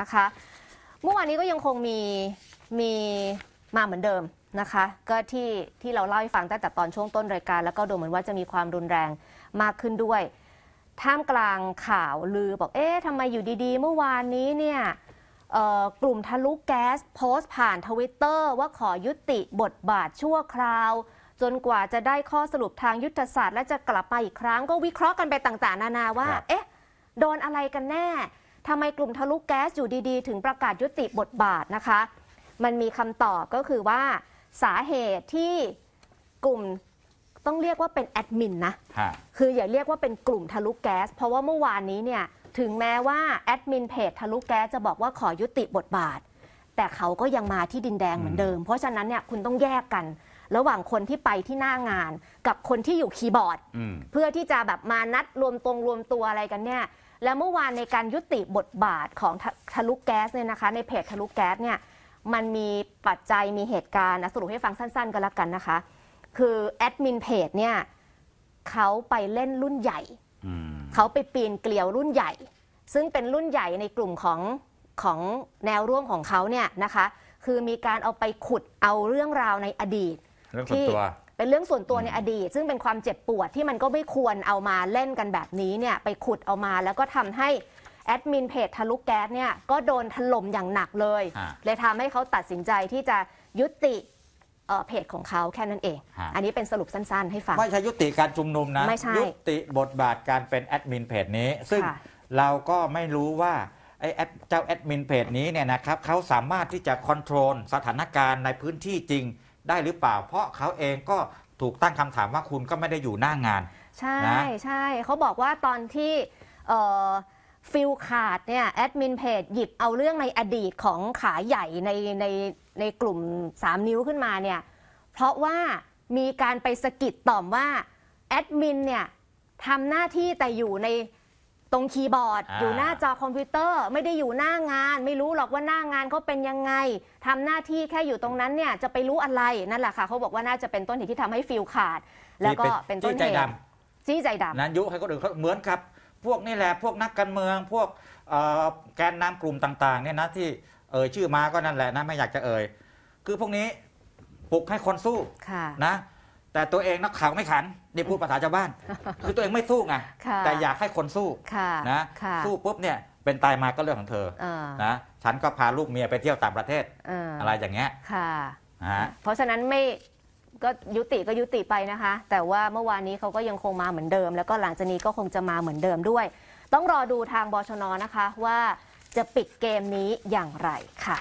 นะคะเมื่อวานนี้ก็ยังคงมีมีมาเหมือนเดิมนะคะก็ที่ที่เราเล่าให้ฟังตั้งแต่ตอนช่วงต้นรายการ แล้วก็ดูเหมือนว่าจะมีความรุนแรงมากขึ้นด้วย ท่ามกลางข่าวลือบอกเอ๊ะทำไมอยู่ดีๆ เมื่อวานนี้เนี่ยกลุ่มทะลุแก๊สโพสต์ผ่านทวิตเตอร์ว่าขอยุติบทบาทชั่วคราว จนกว่าจะได้ข้อสรุปทางยุทธศาสตร์ และจะกลับมาอีกครั้งก็วิเคราะห์กันไปต่างๆนานาว่าเอ๊ะโดนอะไรกันแน่ทำไมกลุ่มทะลุแก๊สอยู่ดีๆถึงประกาศยุติบทบาทนะคะ มันมีคำตอบก็คือว่าสาเหตุที่กลุ่มต้องเรียกว่าเป็นแอดมินนะคืออย่าเรียกว่าเป็นกลุ่มทะลุแก๊สเพราะว่าเมื่อวานนี้เนี่ยถึงแม้ว่าแอดมินเพจทะลุแก๊สจะบอกว่าขอยุติบทบาท แต่เขาก็ยังมาที่ดินแดงเหมือนเดิม เพราะฉะนั้นเนี่ยคุณต้องแยกกันระหว่างคนที่ไปที่หน้างานกับคนที่อยู่คีย์บอร์ดเพื่อที่จะแบบมานัดรวมตรงรวมตัวอะไรกันเนี่ยแล้วเมื่อวานในการยุติบทบาทของ ทะลุกแก๊สเนี่ยนะคะในเพจทะลุกแก๊สเนี่ยมันมีปัจจัย มีเหตุการณ์นะสรุปให้ฟังสั้น ๆ กันละกันนะคะ คือแอดมินเพจเนี่ยเขาไปเล่นรุ่นใหญ่ เขาไปปีนเกลียวรุ่นใหญ่ ซึ่งเป็นรุ่นใหญ่ในกลุ่มของของแนวร่วมของเขาเนี่ยนะคะคือมีการเอาไปขุดเอาเรื่องราวในอดีตเรื่องส่วนที่ตัวเป็นเรื่องส่วนตัวในอดีตซึ่งเป็นความเจ็บปวด ที่มันก็ไม่ควรเอามาเล่นกันแบบนี้เนี่ยไปขุดเอามา แล้วก็ทำให้แอดมินเพจทะลุแก๊สเนี่ยก็โดนถล่มอย่างหนักเลยเลยทำให้เขาตัดสินใจที่จะยุติเเพจของเขาแค่นั้นเอง อันนี้เป็นสรุปสั้นๆให้ฟัง ไม่ใช่ยุติการชุมนุมนะไม่ใช่ยุติบทบาทการเป็นแอดมินเพจนี้ ซึ่งเราก็ไม่รู้ว่าไอ้เจ้าแอดมินเพจนี้เนี่ยนะครับเขาสามารถที่จะคอนโทรลสถานการณ์ในพื้นที่จริงได้หรือเปล่าเพราะเขาเองก็ถูกตั้งคำถามว่าคุณก็ไม่ได้อยู่หน้างาน ใช่นะใช่ เขาบอกว่าตอนที่ฟิลขาดเนี่ยแอดมินเพจหยิบเอาเรื่องในอดีตของขาใหญ่ในในในกลุ่ม 3 นิ้วขึ้นมาเนี่ยเพราะว่ามีการไปสกิดต่อมว่า แอดมินเนี่ยทำหน้าที่แต่อยู่ในตรงคีย์บอร์ดออยู่หน้าจอคอมพิวเตอร์ไม่ได้อยู่หน้างาน ไม่รู้หรอกว่าหน้างานเขาเป็นยังไงทำหน้าที่แค่อยู่ตรงนั้นเนี่ยจะไปรู้อะไรนั่นแหละค่ะเขาบอกว่าน่าจะเป็นต้นเหตุที่ทำให้ฟิลขาดแล้วก็เป็นต้นที่เหใจตุดำจี้ใจดำนั้นยุให้คนอื่นเขาเหมือนกับ พวกนี่แหละพวกนักการเมือง พวกแกนนำกลุ่มต่างๆ เนี่ยนะที่เอ่ยชื่อมาก็นั่นแหละนะไม่อยากจะเอ่ยคือพวกนี้ปลุกให้คนสู้ค่ะนะแต่ตัวเองนักข่าวไม่ขันนี่พูดภาษาชาวบ้าน คือตัวเองไม่สู้ไงแต่อยากให้คนสู้นะสู้ปุ๊บเนี่ยเป็นตายมาก็เรื่องของเธอนะฉันก็พาลูกเมียไปเที่ยวต่างประเทศอะไรอย่างเงี้ยค่ะเพราะฉะนั้นไม่ก็ยุติก็ยุติไปนะคะ แต่ว่าเมื่อวานนี้เขาก็ยังคงมาเหมือนเดิม แล้วก็หลังจากนี้ก็คงจะมาเหมือนเดิมด้วย ต้องรอดูทางบชนนะคะว่าจะปิดเกมนี้อย่างไรค่ะ